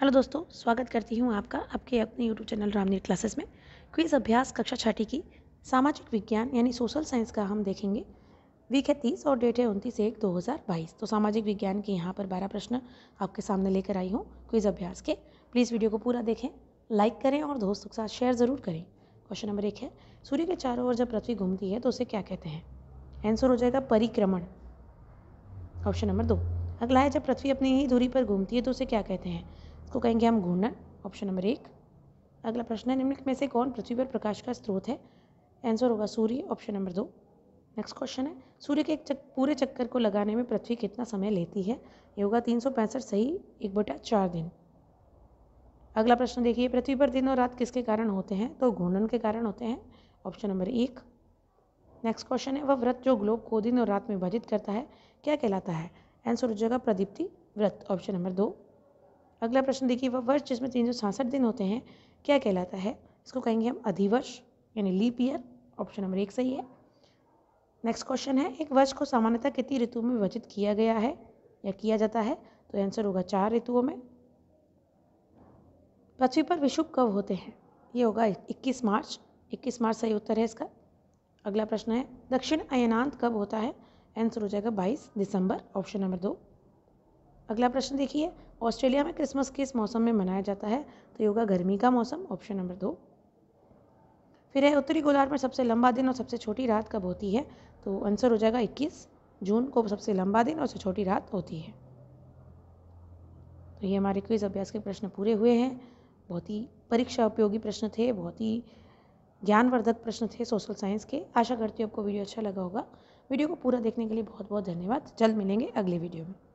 hello दोस्तों स्वागत करती हूँ आपका आपके अपने यूट्यूब चैनल रामनीर क्लासेस में क्विज अभ्यास कक्षा छठी की सामाजिक विज्ञान यानी सोशल साइंस का हम देखेंगे वीक है तीस और डेट है उनतीस एक दो हज़ार बाईस तो सामाजिक विज्ञान के यहाँ पर बारह प्रश्न आपके सामने लेकर आई हूँ क्विज अभ्यास के प्लीज़ वीडियो को पूरा देखें लाइक करें और दोस्तों के साथ शेयर ज़रूर करें क्वेश्चन नंबर एक है सूर्य के चारों ओर जब पृथ्वी घूमती है तो उसे क्या कहते हैं आंसर हो जाएगा परिक्रमण ऑप्शन नंबर दो अगला है जब पृथ्वी अपनी ही दूरी पर घूमती है तो उसे क्या कहते हैं इसको तो कहेंगे हम घूर्णन ऑप्शन नंबर एक अगला प्रश्न है निम्नलिखित में से कौन पृथ्वी पर प्रकाश का स्रोत है आंसर होगा सूर्य ऑप्शन नंबर दो नेक्स्ट क्वेश्चन है सूर्य के एक चक, पूरे चक्कर को लगाने में पृथ्वी कितना समय लेती है ये होगा तीन सौ पैंसठ सही एक बटा चार दिन अगला प्रश्न देखिए पृथ्वी पर दिन और रात किसके कारण होते हैं तो घूर्णन के कारण होते हैं ऑप्शन नंबर एक नेक्स्ट क्वेश्चन है वह व्रत जो ग्लोब को दिन और रात में विभाजित करता है क्या कहलाता है आंसर हो जाएगा प्रदीप्ति व्रत ऑप्शन नंबर दो अगला प्रश्न देखिए वह वर्ष जिसमें तीन दिन होते हैं क्या कहलाता है इसको कहेंगे हम अधिवर्ष यानी लीप ईयर ऑप्शन नंबर एक सही है नेक्स्ट क्वेश्चन है एक वर्ष को सामान्यतः कितनी ऋतु में विभाजित किया गया है या किया जाता है तो आंसर होगा चार ऋतुओं में पृथ्वी पर विषुभ कब होते हैं ये होगा 21 मार्च 21 मार्च सही उत्तर है इसका अगला प्रश्न है दक्षिण अयनांत कब होता है आंसर हो जाएगा 22 दिसंबर ऑप्शन नंबर दो अगला प्रश्न देखिए ऑस्ट्रेलिया में क्रिसमस किस मौसम में मनाया जाता है तो ये होगा गर्मी का मौसम ऑप्शन नंबर दो फिर है उत्तरी गोलार्ध में सबसे लंबा दिन और सबसे छोटी रात कब होती है तो आंसर हो जाएगा 21 जून को सबसे लंबा दिन और सबसे छोटी रात होती है तो ये हमारे क्विज अभ्यास के प्रश्न पूरे हुए हैं बहुत ही परीक्षा उपयोगी प्रश्न थे बहुत ही ज्ञानवर्धक प्रश्न थे सोशल साइंस के आशा करती हूँ आपको वीडियो अच्छा लगा होगा वीडियो को पूरा देखने के लिए बहुत बहुत धन्यवाद जल्द मिलेंगे अगले वीडियो में